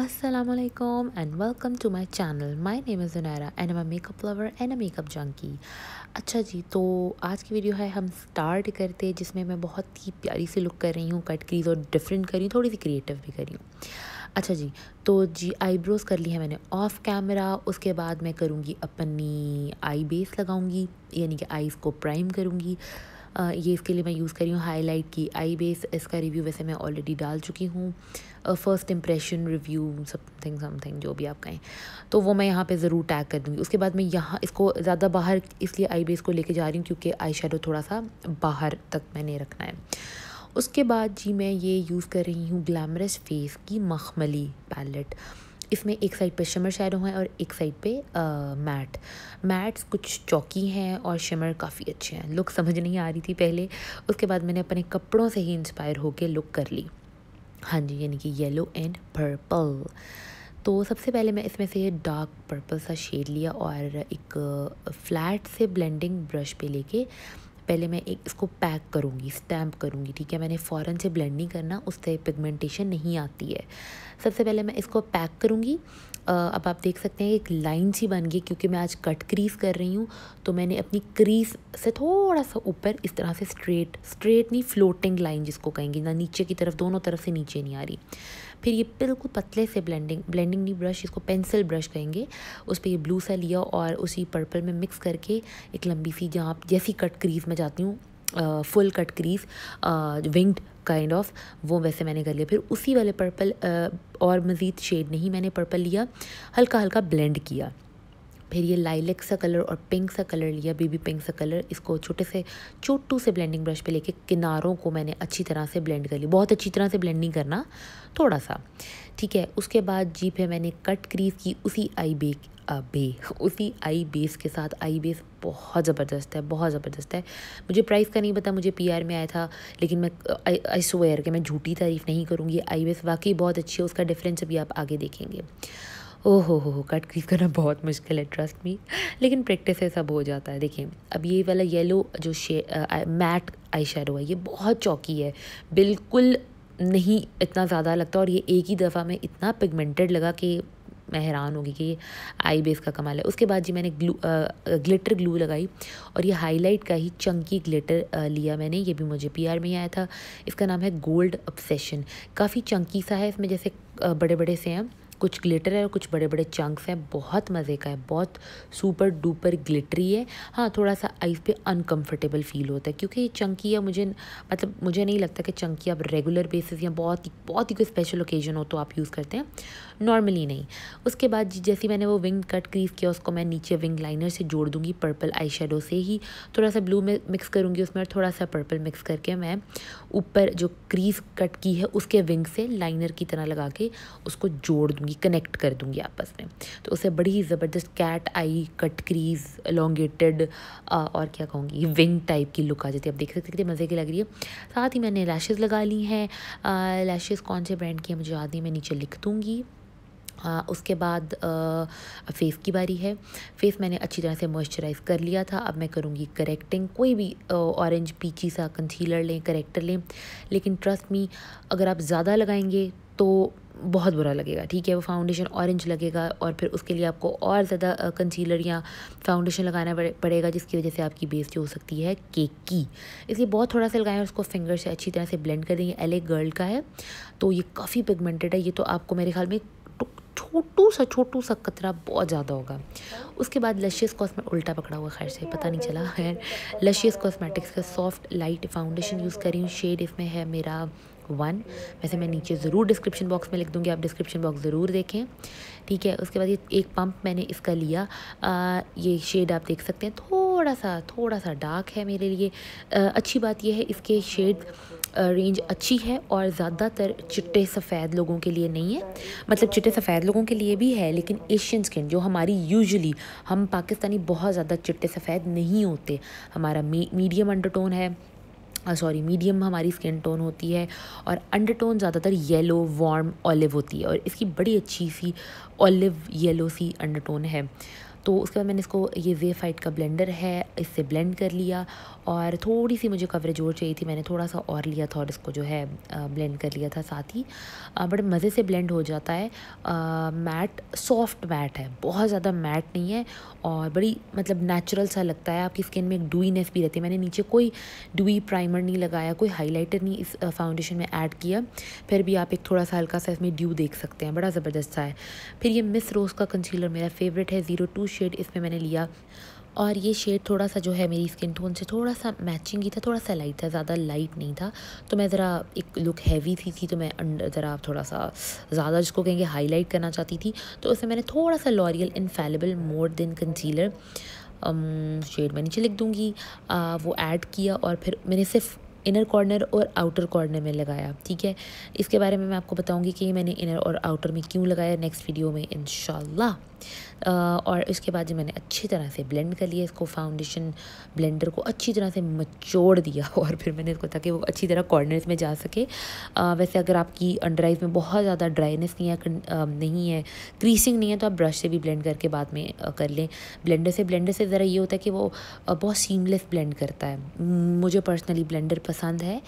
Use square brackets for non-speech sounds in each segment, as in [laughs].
असलकम and welcome to my channel my name is Junaira and am makeup lover and a makeup makeup अच्छा जी तो आज की video है हम स्टार्ट करते जिसमें मैं बहुत ही प्यारी सी लुक कर रही हूँ कट क्रीज और डिफरेंट कर रही हूँ थोड़ी सी क्रिएटिव भी कर रही हूँ अच्छा जी तो जी आईब्रोज़ कर ली है मैंने ऑफ कैमरा उसके बाद मैं करूँगी अपनी आई बेस लगाऊँगी यानी कि आईज़ को प्राइम करूँगी ये इसके लिए मैं यूज़ कर रही हूँ हाईलाइट की आई बेस इसका रिव्यू वैसे मैं ऑलरेडी डाल चुकी हूँ first impression review something something जो भी आप कहें तो वो मैं यहाँ पे ज़रूर टैग कर दूँगी उसके बाद मैं यहाँ इसको ज़्यादा बाहर इसलिए आई बेस को लेके जा रही हूँ क्योंकि आई शेडो थोड़ा सा बाहर तक मैंने रखना है उसके बाद जी मैं ये यूज़ कर रही हूँ ग्लैमरस फेस की मखमली पैलेट इसमें एक साइड पे शिमर शेडो है और एक साइड पे मैट मैट्स कुछ चौकी हैं और शिमर काफ़ी अच्छे हैं लुक समझ नहीं आ रही थी पहले उसके बाद मैंने अपने कपड़ों से ही इंस्पायर होके लुक कर ली हाँ जी यानी कि येलो एंड पर्पल तो सबसे पहले मैं इसमें से डार्क पर्पल सा शेड लिया और एक फ्लैट से ब्लेंडिंग ब्रश पे लेके पहले मैं एक इसको पैक करूँगी स्टैम्प करूँगी ठीक है मैंने फ़ौरन से ब्लेंड नहीं करना उससे पिगमेंटेशन नहीं आती है सबसे पहले मैं इसको पैक करूँगी अब आप देख सकते हैं एक लाइन सी बन गई क्योंकि मैं आज कट क्रीज़ कर रही हूँ तो मैंने अपनी क्रीज से थोड़ा सा ऊपर इस तरह से स्ट्रेट स्ट्रेट नहीं फ्लोटिंग लाइन जिसको कहेंगे ना नीचे की तरफ दोनों तरफ से नीचे नहीं आ रही फिर ये बिल्कुल पतले से ब्लेंडिंग ब्लेंडिंग नहीं ब्रश इसको पेंसिल ब्रश कहेंगे उस पर ये ब्लू सा लिया और उसी पर्पल में मिक्स करके एक लंबी सी जहाँ जैसी कट क्रीज में जाती हूँ full cut crease winged kind of वो वैसे मैंने कर लिया फिर उसी वाले पर्पल और मज़ीद शेड नहीं मैंने पर्पल लिया हल्का हल्का ब्लेंड किया फिर ये लाइलेक सा कलर और पिंक सा कलर लिया बेबी पिंक सा कलर इसको छोटे से छोटू से ब्लेंडिंग ब्रश पे लेके किनारों को मैंने अच्छी तरह से ब्लेंड कर लिया बहुत अच्छी तरह से ब्लेंड नहीं करना थोड़ा सा ठीक है उसके बाद जी फिर मैंने कट क्रीज की उसी आई बेक बे उसी आई बेस के साथ आई बेस बहुत ज़बरदस्त है बहुत ज़बरदस्त है मुझे प्राइस का नहीं पता मुझे पीआर में आया था लेकिन मैं आई स्वेयर के मैं झूठी तारीफ़ नहीं करूँगी आई बेस वाकई बहुत अच्छी है उसका डिफरेंस अभी आप आगे देखेंगे ओहो हो हो हो कट क्रीज करना बहुत मुश्किल है ट्रस्ट मी लेकिन प्रैक्टिस से सब हो जाता है देखिए अब ये वाला येलो जो शे आ, मैट आई शेडो है ये बहुत चौकी है बिल्कुल नहीं इतना ज़्यादा लगता और ये एक ही दफ़ा में इतना पिगमेंटेड लगा कि मैं हैरान होगी कि ये आई बेस का कमाल है उसके बाद जी मैंने ग्लू ग्लिटर ग्लू लगाई और ये हाईलाइट का ही चंकी ग्लिटर लिया मैंने ये भी मुझे पी में ही आया था इसका नाम है गोल्ड अपसेशन काफ़ी चंकी सा है इसमें जैसे बड़े बड़े से हैं कुछ ग्लिटर है और कुछ बड़े बड़े चंक्स हैं बहुत मज़े का है बहुत सुपर डुपर ग्लिटरी है हाँ थोड़ा सा आइज पे अनकम्फर्टेबल फील होता है क्योंकि ये चंकी है मुझे मतलब मुझे नहीं लगता कि चंकी आप रेगुलर बेसिस या बहुत ही बहुत ही कोई स्पेशल ओकेजन हो तो आप यूज़ करते हैं नॉर्मली नहीं उसके बाद जैसे मैंने वो विंग कट क्रीज किया उसको मैं नीचे विंग लाइनर से जोड़ दूँगी पर्पल आई से ही थोड़ा सा ब्लू में मिक्स करूँगी उसमें और थोड़ा सा पर्पल मिक्स करके मैं ऊपर जो क्रीज कट की है उसके विंग से लाइनर की तरह लगा के उसको जोड़ दूँगी दूंगी कनेक्ट कर दूंगी आपस में तो उसे बड़ी ही ज़बरदस्त cat eye cut crease elongated और क्या कहूँगी विंग टाइप की लुक आ जाती है आप देख सकते कितनी मज़े की लग रही है साथ ही मैंने लैशेज़ लगा ली हैं लैशेज़ कौन से ब्रांड की है मुझे याद नहीं मैं नीचे लिख दूँगी आ, उसके बाद फेस की बारी है फेस मैंने अच्छी तरह से मॉइस्चराइज़ कर लिया था अब मैं करूँगी करेक्टिंग कोई भी ऑरेंज पीची सा कंसीलर लें करेक्टर लें लेकिन ट्रस्ट मी अगर आप ज़्यादा लगाएंगे तो बहुत बुरा लगेगा ठीक है वो फाउंडेशन ऑरेंज लगेगा और फिर उसके लिए आपको और ज़्यादा कंसीलर या फाउंडेशन लगाना पड़ेगा जिसकी वजह से आपकी बेस जो हो सकती है केक की इसलिए बहुत थोड़ा सा लगाएं और उसको फिंगर से अच्छी तरह से ब्लेंड कर देंगे एल गर्ल का है तो ये काफ़ी पिगमेंटेड है ये तो आपको मेरे ख्याल में छोटू सा छोटू सा कतरा बहुत ज़्यादा होगा उसके बाद लशियस कॉस्मेट उल्टा पकड़ा हुआ खैर से पता नहीं चला खैर लशियस कॉस्मेटिक्स का सॉफ्ट लाइट फाउंडेशन यूज़ करी हूँ शेड इसमें है मेरा वन वैसे मैं नीचे ज़रूर डिस्क्रिप्शन बॉक्स में लिख दूँगी आप डिस्क्रिप्शन बॉक्स ज़रूर देखें ठीक है उसके बाद ये एक पम्प मैंने इसका लिया आ, ये शेड आप देख सकते हैं थोड़ा सा थोड़ा सा डार्क है मेरे लिए आ, अच्छी बात यह है इसके शेड रेंज अच्छी है और ज़्यादातर चिट्टे सफ़ेद लोगों के लिए नहीं है मतलब चिट्टे सफ़ेद लोगों के लिए भी है लेकिन एशियन स्किन जो हमारी यूजुअली हम पाकिस्तानी बहुत ज़्यादा चिट्टे सफ़ेद नहीं होते हमारा मी, मीडियम अंडरटोन है सॉरी मीडियम हमारी स्किन टोन होती है और अंडर टोन ज़्यादातर येलो वार्म ऑलिव होती है और इसकी बड़ी अच्छी सी ऑलिव येलो सी अंडर टोन है तो उसके बाद मैंने इसको ये वे फाइट का ब्लेंडर है इससे ब्लेंड कर लिया और थोड़ी सी मुझे कवरेज और चाहिए थी मैंने थोड़ा सा और लिया था और इसको जो है ब्लेंड कर लिया था साथ ही बड़े मज़े से ब्लेंड हो जाता है मैट सॉफ्ट मैट है बहुत ज़्यादा मैट नहीं है और बड़ी मतलब नेचुरल सा लगता है आपकी स्किन में एक डुईनेस भी रहती है मैंने नीचे कोई डुई प्राइमर नहीं लगाया कोई हाईलाइटर नहीं इस फाउंडेशन में ऐड किया फिर भी आप एक थोड़ा सा हल्का सा इसमें ड्यू देख सकते हैं बड़ा ज़बरदस्त सा है फिर ये मिस रोज़ का कंसीलर मेरा फेवरेट है ज़ीरो टू शेड इसमें मैंने लिया और ये शेड थोड़ा सा जो है मेरी स्किन टोन से थोड़ा सा मैचिंग ही था थोड़ा सा लाइट था ज़्यादा लाइट नहीं था तो मैं ज़रा एक लुक हैवी थी थी तो मैं अंडर ज़रा थोड़ा सा ज़्यादा जिसको कहेंगे हाईलाइट करना चाहती थी तो उसमें मैंने थोड़ा सा L'Oreal infallible more than concealer shade मैं नीचे लिख दूँगी वो ऐड किया और फिर मैंने सिर्फ इनर कॉर्नर और आउटर कॉर्नर में लगाया ठीक है इसके बारे में मैं आपको बताऊंगी कि मैंने इनर और आउटर में क्यों लगाया नेक्स्ट वीडियो में इनशाला और इसके बाद मैंने अच्छी तरह से ब्लेंड कर लिया इसको फाउंडेशन ब्लेंडर को अच्छी तरह से मचोड़ दिया [laughs] और फिर मैंने इसको ताकि वो अच्छी तरह कॉर्नर्स में जा सके वैसे अगर आपकी अंडर आइज में बहुत ज़्यादा ड्राइनेस नहीं है नहीं है क्रीसिंग नहीं है तो आप ब्रश से भी ब्लेंड करके बाद में कर लें ब्लेंडर से ब्लेंडर से ज़रा ये होता है कि वो बहुत सीमलेस ब्लेंड करता है मुझे पर्सनली ब्लेंडर पसंद है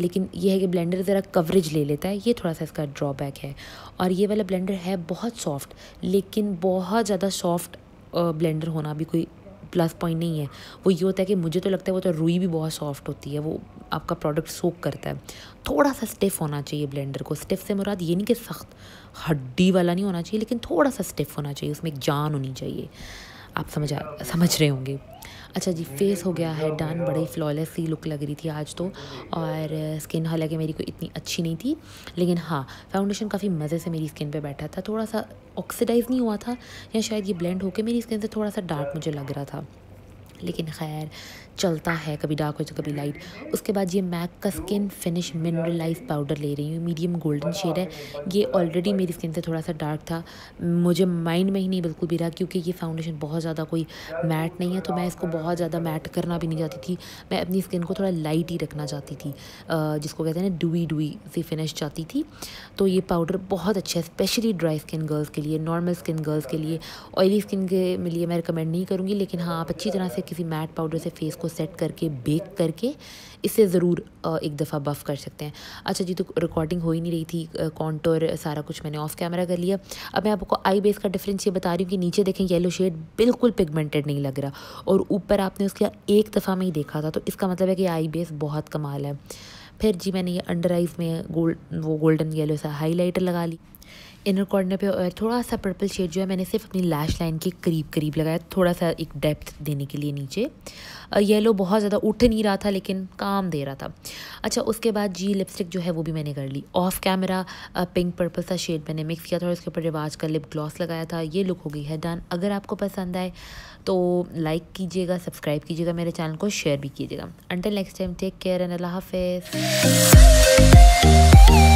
लेकिन यह है कि ब्लेंडर ज़रा कवरेज ले लेता है ये थोड़ा सा इसका ड्रॉबैक है और ये वाला ब्लेंडर है बहुत सॉफ्ट लेकिन लेकिन बहुत ज़्यादा सॉफ्ट ब्लेंडर होना भी कोई प्लस पॉइंट नहीं है वो ये होता है कि मुझे तो लगता है वो तो रुई भी बहुत सॉफ्ट होती है वो आपका प्रोडक्ट सोक करता है थोड़ा सा स्टिफ होना चाहिए ब्लेंडर को स्टिफ से मुराद ये नहीं कि सख्त हड्डी वाला नहीं होना चाहिए लेकिन थोड़ा सा स्टिफ होना चाहिए उसमें एक जान होनी चाहिए आप समझ आ समझ रहे होंगे अच्छा जी फेस हो गया है डन बड़ी फ्लॉलेस सी लुक लग रही थी आज तो और स्किन हालांकि मेरी कोई इतनी अच्छी नहीं थी लेकिन हाँ फाउंडेशन काफ़ी मज़े से मेरी स्किन पे बैठा था थोड़ा सा ऑक्सीडाइज नहीं हुआ था या शायद ये ब्लेंड होकर मेरी स्किन से थोड़ा सा डार्क मुझे लग रहा था लेकिन खैर चलता है कभी डार्क हो तो कभी लाइट उसके बाद ये मैक का स्किन फिनिश मिनरलाइज पाउडर ले रही हूँ मीडियम गोल्डन शेड है ये ऑलरेडी मेरी स्किन से थोड़ा सा डार्क था मुझे माइंड में ही नहीं बिल्कुल भी रहा क्योंकि ये फाउंडेशन बहुत ज़्यादा कोई मैट नहीं है तो मैं इसको बहुत ज़्यादा मैट करना भी नहीं चाहती थी मैं अपनी स्किन को थोड़ा लाइट ही रखना चाहती थी जिसको कहते हैं ना डुई डुई सी फिनिश चाहती थी तो ये पाउडर बहुत अच्छा है स्पेशली ड्राई स्किन गर्ल्स के लिए नॉर्मल स्किन गर्ल्स के लिए ऑयली स्किन के लिए मैं रिकमेंड नहीं करूँगी लेकिन हाँ आप अच्छी तरह से किसी मैट पाउडर से फेस इसको सेट करके बेक करके इसे ज़रूर एक दफ़ा बफ़ कर सकते हैं अच्छा जी तो रिकॉर्डिंग हो ही नहीं रही थी कॉन्टोर सारा कुछ मैंने ऑफ कैमरा कर लिया अब मैं आपको आई बेस का डिफरेंस ये बता रही हूँ कि नीचे देखें येलो शेड बिल्कुल पिगमेंटेड नहीं लग रहा और ऊपर आपने उसका एक दफ़ा में ही देखा था तो इसका मतलब है कि आई बेस बहुत कमाल है फिर जी मैंने ये अंडर आइज़ में गोल्ड वो गोल्डन येलो सा हाईलाइटर लगा ली इनर कॉर्नर पे थोड़ा सा पर्पल शेड जो है मैंने सिर्फ अपनी लैश लाइन के करीब करीब लगाया थोड़ा सा एक डेप्थ देने के लिए नीचे येलो बहुत ज़्यादा उठ नहीं रहा था लेकिन काम दे रहा था अच्छा उसके बाद जी लिपस्टिक जो है वो भी मैंने कर ली ऑफ कैमरा पिंक पर्पल सा शेड मैंने मिक्स किया था उसके ऊपर रिवाज का लिप ग्लॉस लगाया था ये लुक हो गई है डन अगर आपको पसंद आए तो लाइक कीजिएगा सब्सक्राइब कीजिएगा मेरे चैनल को शेयर भी कीजिएगा until next time take care and अल्लाह हाफिज़